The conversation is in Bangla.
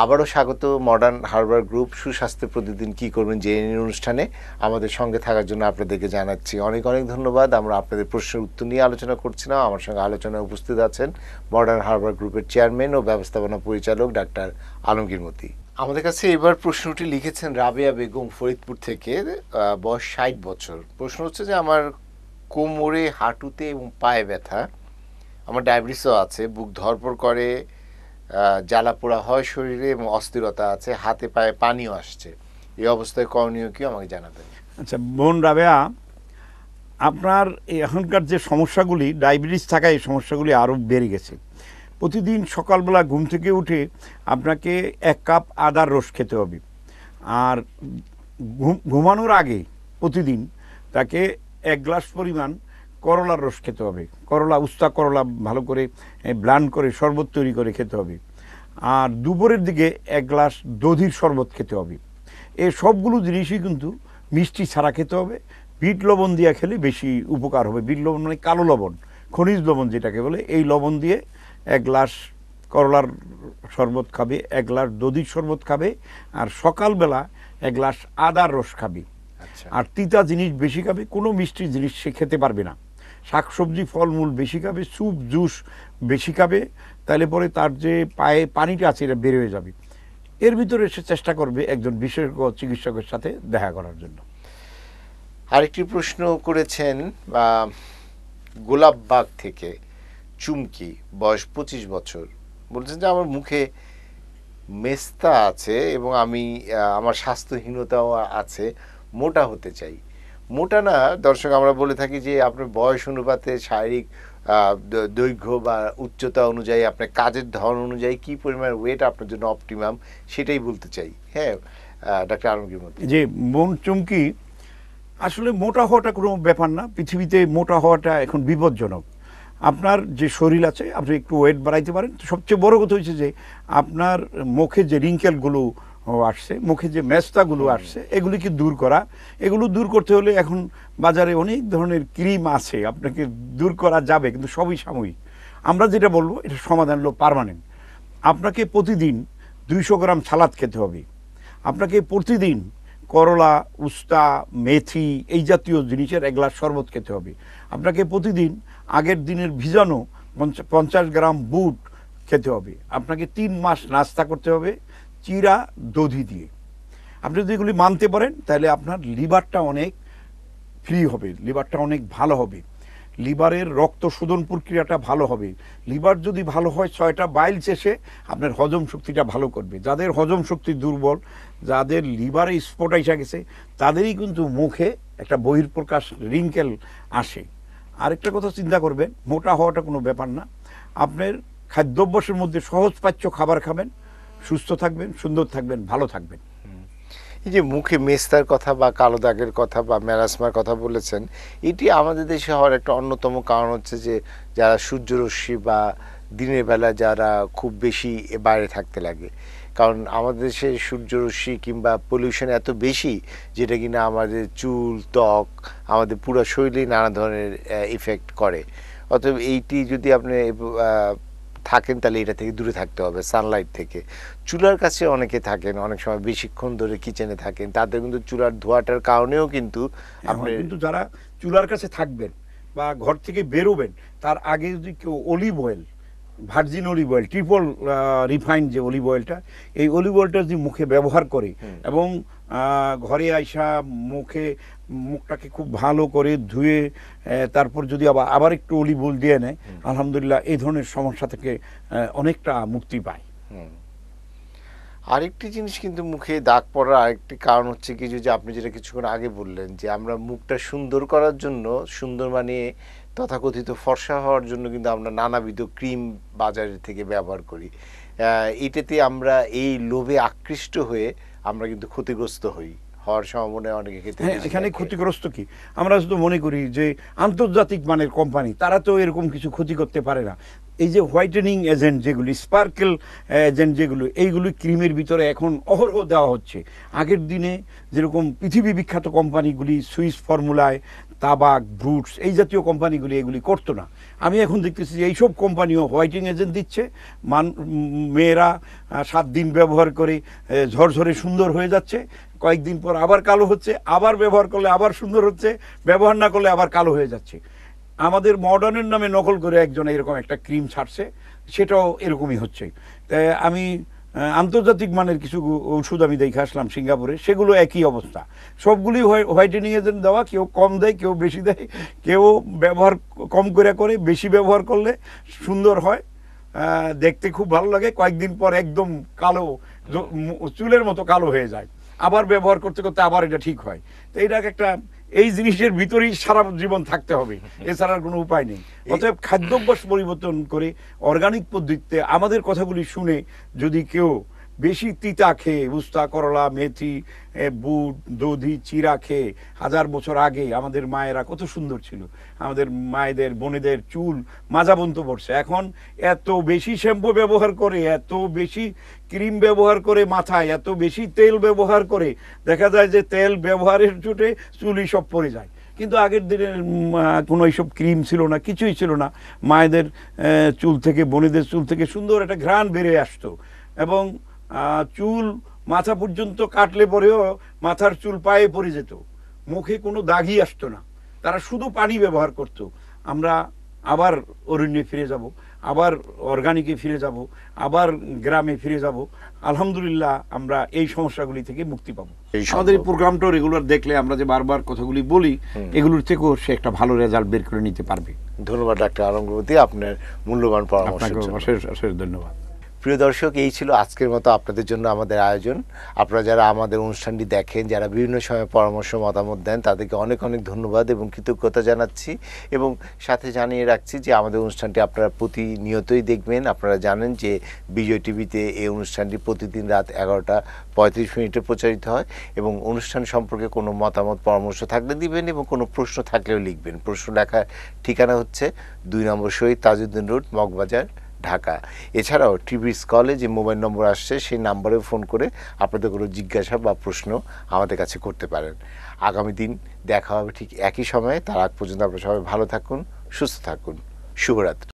আবারও স্বাগত মডার্ন হারবার গ্রুপ সুস্বাস্থ্য প্রতিদিন কি করবেন যে অনুষ্ঠানে আমাদের সঙ্গে থাকার জন্য আপনাদেরকে জানাচ্ছি অনেক অনেক ধন্যবাদ আমরা আপনাদের প্রশ্নের উত্তর নিয়ে আলোচনা করছিলাম আমার সঙ্গে আলোচনায় উপস্থিত আছেন মডার্ন হারবার গ্রুপের চেয়ারম্যান ও ব্যবস্থাপনা পরিচালক ডাক্তার আলমগীর মতি আমাদের কাছে এবার প্রশ্নটি লিখেছেন রাবিয়া বেগম ফরিদপুর থেকে বয়স ষাট বছর প্রশ্ন হচ্ছে যে আমার কোমরে হাঁটুতে এবং পায়ে ব্যথা আমার ডায়াবেটিসও আছে বুক ধরপড় করে জ্বালা পোড়া হয় শরীরে এবং অস্থিরতা আছে হাতে পায়ে পানিও আসছে এই অবস্থায় করণীয় কি আমাকে জানাবেন আচ্ছা বোন রাবেয়া আপনার এখনকার যে সমস্যাগুলি ডায়াবেটিস থাকায় এই সমস্যাগুলি আরও বেড়ে গেছে প্রতিদিন সকালবেলা ঘুম থেকে উঠে আপনাকে এক কাপ আদার রস খেতে হবে আর ঘুমানোর আগে প্রতিদিন তাকে এক গ্লাস পরিমাণ করলার রস খেতে হবে করলা উস্তা করলা ভালো করে ব্লান করে শরবত তৈরি করে খেতে হবে আর দুপুরের দিকে এক গ্লাস দধির শরবত খেতে হবে এই সবগুলো জিনিসই কিন্তু মিষ্টি ছাড়া খেতে হবে বিট লবণ দিয়ে খেলে বেশি উপকার হবে বিট লবণ মানে কালো লবণ খনিজ লবণ যেটাকে বলে এই লবণ দিয়ে এক গ্লাস করলার শরবত খাবে এক গ্লাস দধির শরবত খাবে আর সকালবেলা এক গ্লাস আদার রস খাবে আচ্ছা। আর তিতা জিনিস বেশি খাবে কোনো মিষ্টি জিনিস সে খেতে পারবে না শাকসবজি ফলমূল বেশি খাবে স্যুপ জুস বেশি খাবে তাহলে পরে তার যে পায়ে পানিটা আছে এটা বের হয়ে যাবে এর ভিতরে সে চেষ্টা করবে একজন বিশেষজ্ঞ চিকিৎসকের সাথে দেখা করার জন্য আরেকটি প্রশ্ন করেছেন গোলাপবাগ থেকে চুমকি বয়স পঁচিশ বছর বলছেন যে আমার মুখে মেস্তা আছে এবং আমি আমার স্বাস্থ্যহীনতাও আছে মোটা হতে চাই মোটা না দর্শক আমরা বলে থাকি যে আপনার বয়স অনুপাতে শারীরিক দৈর্ঘ্য বা উচ্চতা অনুযায়ী আপনার কাজের ধরন অনুযায়ী কি পরিমাণ ওয়েট আপনার জন্য অপটিমাম সেটাই বলতে চাই হ্যাঁ ডাক্তার আলমগীর মধ্যে যে মন চুমকি আসলে মোটা হওয়াটা কোনো ব্যাপার না পৃথিবীতে মোটা হওয়াটা এখন বিপজ্জনক আপনার যে শরীর আছে আপনি একটু ওয়েট বাড়াইতে পারেন সবচেয়ে বড় কথা হয়েছে যে আপনার মুখে যে রিঙ্কেলগুলো আসছে মুখে যে মেস্তাগুলো আসছে এগুলিকে দূর করা এগুলো দূর করতে হলে এখন বাজারে অনেক ধরনের ক্রিম আছে আপনাকে দূর করা যাবে কিন্তু সবই সাময়িক আমরা যেটা বলবো এটা সমাধান হলো পারমানেন্ট আপনাকে প্রতিদিন দুইশো গ্রাম সালাদ খেতে হবে আপনাকে প্রতিদিন করলা উস্তা মেথি এই জাতীয় জিনিসের এক গ্লাস শরবত খেতে হবে আপনাকে প্রতিদিন আগের দিনের ভিজানো পঞ্চাশ গ্রাম বুট খেতে হবে আপনাকে তিন মাস নাস্তা করতে হবে চিরা দধি দিয়ে আপনি যদি এগুলি মানতে পারেন তাহলে আপনার লিভারটা অনেক ফ্রি হবে লিভারটা অনেক ভালো হবে লিভারের রক্ত শোধন প্রক্রিয়াটা ভালো হবে লিভার যদি ভালো হয় ছয়টা বাইল শেষে আপনার হজম শক্তিটা ভালো করবে যাদের হজম শক্তি দুর্বল যাদের লিভারে স্পট এসে গেছে তাদেরই কিন্তু মুখে একটা বহির্প্রকাশ রিঙ্কেল আসে আরেকটা কথা চিন্তা করবেন মোটা হওয়াটা কোনো ব্যাপার না আপনার খাদ্যাভ্যাসের মধ্যে সহজপাচ্য খাবার খাবেন সুস্থ থাকবেন সুন্দর থাকবেন ভালো থাকবেন এই যে মুখে মেস্তার কথা বা কালো দাগের কথা বা ম্যারাসমার কথা বলেছেন এটি আমাদের দেশে হওয়ার একটা অন্যতম কারণ হচ্ছে যে যারা সূর্যরশ্মি বা দিনের বেলা যারা খুব বেশি বাইরে থাকতে লাগে কারণ আমাদের দেশে সূর্যরশ্মি কিংবা পলিউশন এত বেশি যেটা কিনা আমাদের চুল ত্বক আমাদের পুরো শরীরে নানা ধরনের ইফেক্ট করে অতএব এইটি যদি আপনি থাকেন তাহলে এটা থেকে দূরে থাকতে হবে সানলাইট থেকে চুলার কাছে অনেকে থাকেন অনেক সময় বেশিক্ষণ ধরে কিচেনে থাকেন তাদের কিন্তু চুলার ধোয়াটার কারণেও কিন্তু আপনি কিন্তু যারা চুলার কাছে থাকবেন বা ঘর থেকে বেরোবেন তার আগে যদি কেউ olive oil virgin olive oil triple refine যে অলিভ অয়েলটা এই অলিভ অয়েলটা যদি মুখে ব্যবহার করে এবং ঘরে আইসা মুখে মুখটাকে খুব ভালো করে ধুয়ে তারপর যদি আবার আবার একটু অলিভ অয়েল দিয়ে নেয় আলহামদুলিল্লাহ এই ধরনের সমস্যা থেকে অনেকটা মুক্তি পায় আরেকটি জিনিস কিন্তু মুখে দাগ পড়ার আরেকটি কারণ হচ্ছে কিছু যে আপনি যেটা কিছুক্ষণ আগে বললেন যে আমরা মুখটা সুন্দর করার জন্য সুন্দর মানে তথাকথিত ফর্সা হওয়ার জন্য কিন্তু আমরা নানাবিধ ক্রিম বাজারের থেকে ব্যবহার করি এটাতে আমরা এই লোভে আকৃষ্ট হয়ে আমরা কিন্তু ক্ষতিগ্রস্ত হই হওয়ার সম্ভাবনা অনেকে ক্ষেত্রে হ্যাঁ, এখানে ক্ষতিগ্রস্ত কি আমরা শুধু মনে করি যে আন্তর্জাতিক মানের কোম্পানি তারা তো এরকম কিছু ক্ষতি করতে পারে না এই যে হোয়াইটেনিং এজেন্ট যেগুলি স্পার্কেল এজেন্ট যেগুলো এইগুলি ক্রিমের ভিতরে এখন অহরহ দেওয়া হচ্ছে আগের দিনে যেরকম পৃথিবী বিখ্যাত কোম্পানিগুলি সুইস ফর্মুলায় তাবাক ব্রুটস এই জাতীয় কোম্পানিগুলি এগুলি করতো না আমি এখন দেখতেছি যে এইসব কোম্পানিও হোয়াইটিং এজেন্ট দিচ্ছে মান মেয়েরা সাত দিন ব্যবহার করে ঝরঝরে সুন্দর হয়ে যাচ্ছে কয়েকদিন পর আবার কালো হচ্ছে আবার ব্যবহার করলে আবার সুন্দর হচ্ছে ব্যবহার না করলে আবার কালো হয়ে যাচ্ছে আমাদের মডার্নের নামে নকল করে একজন এরকম একটা ক্রিম ছাড়ছে সেটাও এরকমই হচ্ছে আমি আন্তর্জাতিক মানের কিছু ওষুধ আমি দেখে আসলাম সিঙ্গাপুরে সেগুলো একই অবস্থা সবগুলি হোয়াইটেনিং এজেন্ট দেওয়া কেউ কম দেয় কেউ বেশি দেয় কেউ ব্যবহার কম করে করে বেশি ব্যবহার করলে সুন্দর হয় দেখতে খুব ভালো লাগে কয়েকদিন পর একদম কালো চুলের মতো কালো হয়ে যায় আবার ব্যবহার করতে করতে আবার এটা ঠিক হয় তো এটা একটা এই জিনিসের ভিতরেই সারা জীবন থাকতে হবে এছাড়া কোনো উপায় নেই অতএব খাদ্যাভ্যাস পরিবর্তন করে অর্গানিক পদ্ধতিতে আমাদের কথাগুলি শুনে যদি কেউ বেশি তিতা খেয়ে উস্তা করলা মেথি বুট দধি চিরা খেয়ে হাজার বছর আগে আমাদের মায়েরা কত সুন্দর ছিল আমাদের মায়েদের বোনেদের চুল মাজাবন্ত পড়ছে এখন এত বেশি শ্যাম্পু ব্যবহার করে এত বেশি ক্রিম ব্যবহার করে মাথায় এত বেশি তেল ব্যবহার করে দেখা যায় যে তেল ব্যবহারের জুটে চুলই সব পড়ে যায় কিন্তু আগের দিনের কোনো এইসব ক্রিম ছিল না কিছুই ছিল না মায়েদের চুল থেকে বোনেদের চুল থেকে সুন্দর একটা ঘ্রাণ বেড়ে আসতো এবং চুল মাথা পর্যন্ত কাটলে পরেও মাথার চুল পায়ে পড়ে যেত মুখে কোনো দাগই আসতো না তারা শুধু পানি ব্যবহার করত আমরা আবার অরণ্যে ফিরে যাব আবার অর্গানিকে ফিরে যাব আবার গ্রামে ফিরে যাব আলহামদুলিল্লাহ আমরা এই সমস্যাগুলি থেকে মুক্তি পাবো আমাদের এই প্রোগ্রামটা রেগুলার দেখলে আমরা যে বারবার কথাগুলি বলি এগুলোর থেকেও সে একটা ভালো রেজাল্ট বের করে নিতে পারবে ধন্যবাদ ডাক্তার আলমগতি আপনার মূল্যবান পরামর্শ ধন্যবাদ প্রিয় দর্শক এই ছিল আজকের মতো আপনাদের জন্য আমাদের আয়োজন আপনারা যারা আমাদের অনুষ্ঠানটি দেখেন যারা বিভিন্ন সময় পরামর্শ মতামত দেন তাদেরকে অনেক অনেক ধন্যবাদ এবং কৃতজ্ঞতা জানাচ্ছি এবং সাথে জানিয়ে রাখছি যে আমাদের অনুষ্ঠানটি আপনারা প্রতিনিয়তই দেখবেন আপনারা জানেন যে বিজয় টিভিতে এই অনুষ্ঠানটি প্রতিদিন রাত এগারোটা পঁয়ত্রিশ মিনিটে প্রচারিত হয় এবং অনুষ্ঠান সম্পর্কে কোনো মতামত পরামর্শ থাকলে দিবেন এবং কোনো প্রশ্ন থাকলেও লিখবেন প্রশ্ন লেখার ঠিকানা হচ্ছে দুই নম্বর শহীদ তাজউদ্দিন রোড মগবাজার ঢাকা এছাড়াও টিভিস কলে যে মোবাইল নম্বর আসছে সেই নাম্বারে ফোন করে আপনাদের কোনো জিজ্ঞাসা বা প্রশ্ন আমাদের কাছে করতে পারেন আগামী দিন দেখা হবে ঠিক একই সময়ে তার আগ পর্যন্ত আপনারা সবাই ভালো থাকুন সুস্থ থাকুন শুভরাত্রি